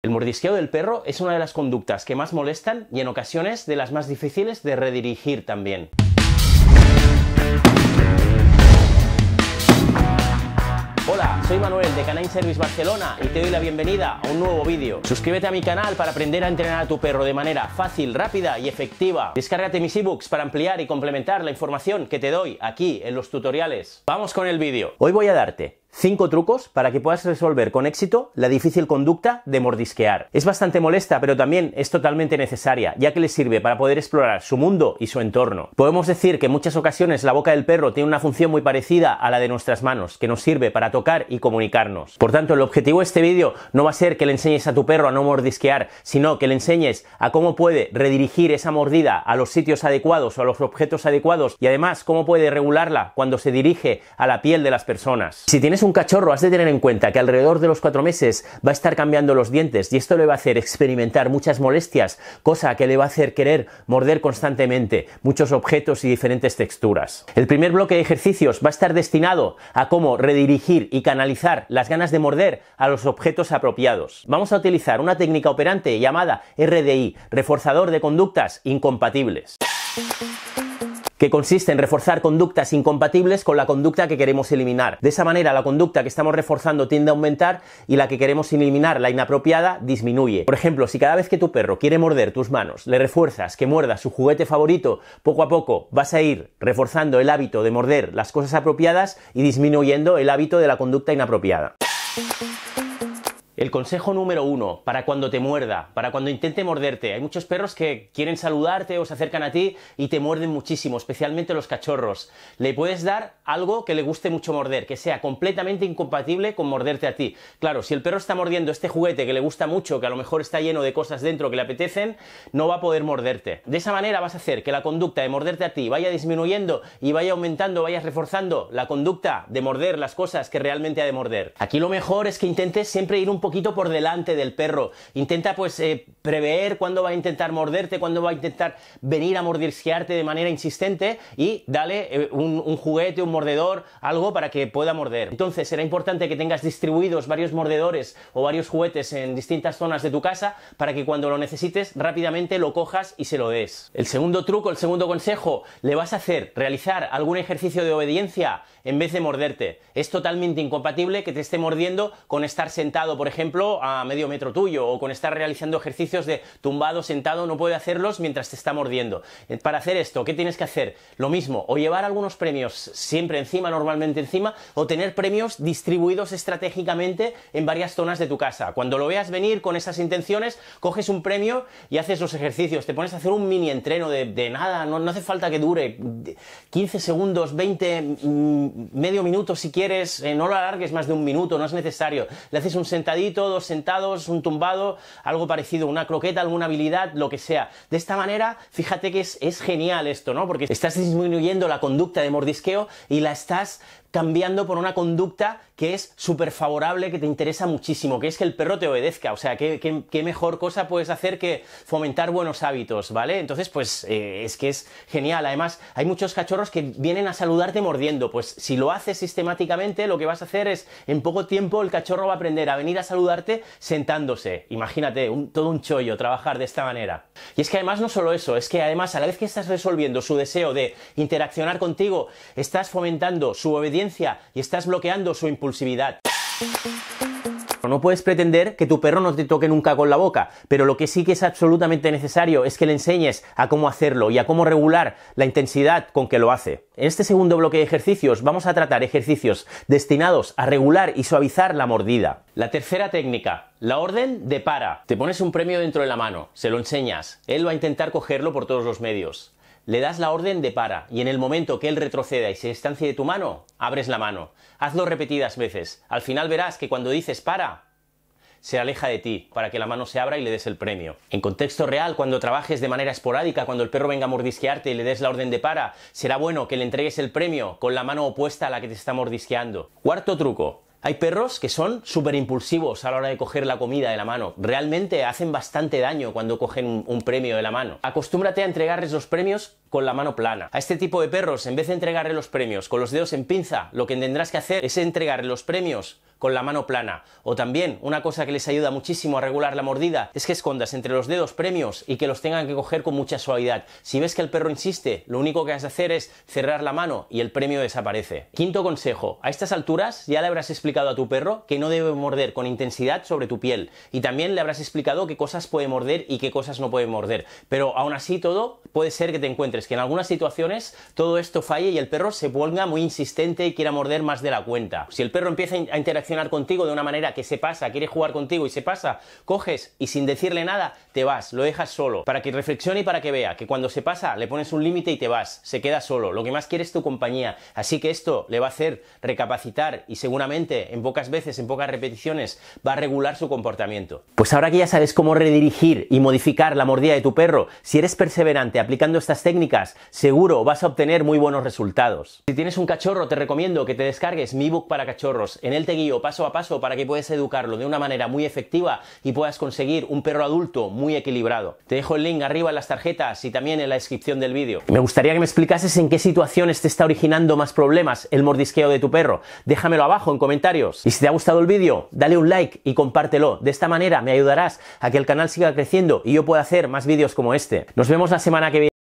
El mordisqueo del perro es una de las conductas que más molestan y en ocasiones de las más difíciles de redirigir también. Hola, soy Manuel de Canine Service Barcelona y te doy la bienvenida a un nuevo vídeo. Suscríbete a mi canal para aprender a entrenar a tu perro de manera fácil, rápida y efectiva. Descárgate mis ebooks para ampliar y complementar la información que te doy aquí en los tutoriales. Vamos con el vídeo. Hoy voy a darte 5 trucos para que puedas resolver con éxito la difícil conducta de mordisquear. Es bastante molesta, pero también es totalmente necesaria, ya que le sirve para poder explorar su mundo y su entorno. Podemos decir que en muchas ocasiones la boca del perro tiene una función muy parecida a la de nuestras manos, que nos sirve para tocar y comunicarnos. Por tanto, el objetivo de este vídeo no va a ser que le enseñes a tu perro a no mordisquear, sino que le enseñes a cómo puede redirigir esa mordida a los sitios adecuados o a los objetos adecuados y además cómo puede regularla cuando se dirige a la piel de las personas. Si tienes un cachorro, has de tener en cuenta que alrededor de los cuatro meses va a estar cambiando los dientes y esto le va a hacer experimentar muchas molestias, cosa que le va a hacer querer morder constantemente muchos objetos y diferentes texturas. El primer bloque de ejercicios va a estar destinado a cómo redirigir y canalizar las ganas de morder a los objetos apropiados. Vamos a utilizar una técnica operante llamada RDI, reforzador de conductas incompatibles que consiste en reforzar conductas incompatibles con la conducta que queremos eliminar. De esa manera, la conducta que estamos reforzando tiende a aumentar y la que queremos eliminar, la inapropiada, disminuye. Por ejemplo, si cada vez que tu perro quiere morder tus manos, le refuerzas que muerda su juguete favorito, poco a poco vas a ir reforzando el hábito de morder las cosas apropiadas y disminuyendo el hábito de la conducta inapropiada. El consejo número uno, para cuando te muerda, para cuando intente morderte. Hay muchos perros que quieren saludarte o se acercan a ti y te muerden muchísimo, especialmente los cachorros. Le puedes dar algo que le guste mucho morder, que sea completamente incompatible con morderte a ti. Claro, si el perro está mordiendo este juguete que le gusta mucho, que a lo mejor está lleno de cosas dentro que le apetecen, no va a poder morderte. De esa manera vas a hacer que la conducta de morderte a ti vaya disminuyendo y vaya aumentando, vayas reforzando la conducta de morder las cosas que realmente ha de morder. Aquí lo mejor es que intentes siempre ir un poco poquito por delante del perro. Intenta pues eh, prever cuándo va a intentar morderte, cuándo va a intentar venir a mordisquearte de manera insistente y dale eh, un, juguete, un mordedor, algo para que pueda morder. Entonces será importante que tengas distribuidos varios mordedores o varios juguetes en distintas zonas de tu casa para que cuando lo necesites rápidamente lo cojas y se lo des. El segundo truco, el segundo consejo, le vas a hacer realizar algún ejercicio de obediencia en vez de morderte. Es totalmente incompatible que te esté mordiendo con estar sentado, por ejemplo, ejemplo, a medio metro tuyo o con estar realizando ejercicios de tumbado, sentado, no puede hacerlos mientras te está mordiendo. Eh, para hacer esto, ¿qué tienes que hacer? Lo mismo, o llevar algunos premios siempre encima, normalmente encima, o tener premios distribuidos estratégicamente en varias zonas de tu casa. Cuando lo veas venir con esas intenciones, coges un premio y haces los ejercicios, te pones a hacer un mini entreno de, nada, no, hace falta que dure 15 segundos, 20, mm, medio minuto si quieres, eh, no lo alargues más de un minuto, no es necesario. Le haces un sentadillo, todos sentados, un tumbado, algo parecido, una croqueta, alguna habilidad, lo que sea. De esta manera, fíjate que es, es genial esto, ¿no? Porque estás disminuyendo la conducta de mordisqueo y la estás cambiando por una conducta que es súper favorable, que te interesa muchísimo, que es que el perro te obedezca. O sea, ¿qué, mejor cosa puedes hacer que fomentar buenos hábitos, ¿vale? Entonces, pues eh, es que es genial. Además, hay muchos cachorros que vienen a saludarte mordiendo. Pues si lo haces sistemáticamente, lo que vas a hacer es, en poco tiempo, el cachorro va a aprender a venir a saludarte sentándose. Imagínate, todo un chollo trabajar de esta manera. Y es que además no solo eso, es que además a la vez que estás resolviendo su deseo de interaccionar contigo, estás fomentando su obediencia y estás bloqueando su impulsividad. No puedes pretender que tu perro no te toque nunca con la boca, pero lo que sí que es absolutamente necesario es que le enseñes a cómo hacerlo y a cómo regular la intensidad con que lo hace. En este segundo bloque de ejercicios vamos a tratar ejercicios destinados a regular y suavizar la mordida. La tercera técnica, la orden de para. Te pones un premio dentro de la mano, se lo enseñas, él va a intentar cogerlo por todos los medios le das la orden de para y en el momento que él retroceda y se distancie de tu mano, abres la mano. Hazlo repetidas veces. Al final verás que cuando dices para, se aleja de ti para que la mano se abra y le des el premio. En contexto real, cuando trabajes de manera esporádica, cuando el perro venga a mordisquearte y le des la orden de para, será bueno que le entregues el premio con la mano opuesta a la que te está mordisqueando. Cuarto truco. Hay perros que son súper impulsivos a la hora de coger la comida de la mano. Realmente hacen bastante daño cuando cogen un, premio de la mano. Acostúmbrate a entregarles los premios con la mano plana. A este tipo de perros, en vez de entregarle los premios con los dedos en pinza, lo que tendrás que hacer es entregarle los premios con la mano plana. O también, una cosa que les ayuda muchísimo a regular la mordida es que escondas entre los dedos premios y que los tengan que coger con mucha suavidad. Si ves que el perro insiste, lo único que has de hacer es cerrar la mano y el premio desaparece. Quinto consejo, a estas alturas ya le habrás explicado a tu perro que no debe morder con intensidad sobre tu piel y también le habrás explicado qué cosas puede morder y qué cosas no puede morder. Pero aún así todo, puede ser que te encuentres que en algunas situaciones todo esto falle y el perro se ponga muy insistente y quiera morder más de la cuenta. Si el perro empieza a interaccionar contigo de una manera que se pasa, quiere jugar contigo y se pasa, coges y sin decirle nada te vas, lo dejas solo, para que reflexione y para que vea que cuando se pasa le pones un límite y te vas, se queda solo, lo que más quiere es tu compañía, así que esto le va a hacer recapacitar y seguramente en pocas veces, en pocas repeticiones, va a regular su comportamiento. Pues ahora que ya sabes cómo redirigir y modificar la mordida de tu perro, si eres perseverante aplicando estas técnicas, seguro vas a obtener muy buenos resultados. Si tienes un cachorro, te recomiendo que te descargues mi book para cachorros, en el te guío paso a paso para que puedas educarlo de una manera muy efectiva y puedas conseguir un perro adulto muy equilibrado. Te dejo el link arriba en las tarjetas y también en la descripción del vídeo. Me gustaría que me explicases en qué situaciones te está originando más problemas el mordisqueo de tu perro. Déjamelo abajo en comentarios. Y si te ha gustado el vídeo, dale un like y compártelo. De esta manera me ayudarás a que el canal siga creciendo y yo pueda hacer más vídeos como este. Nos vemos la semana que viene.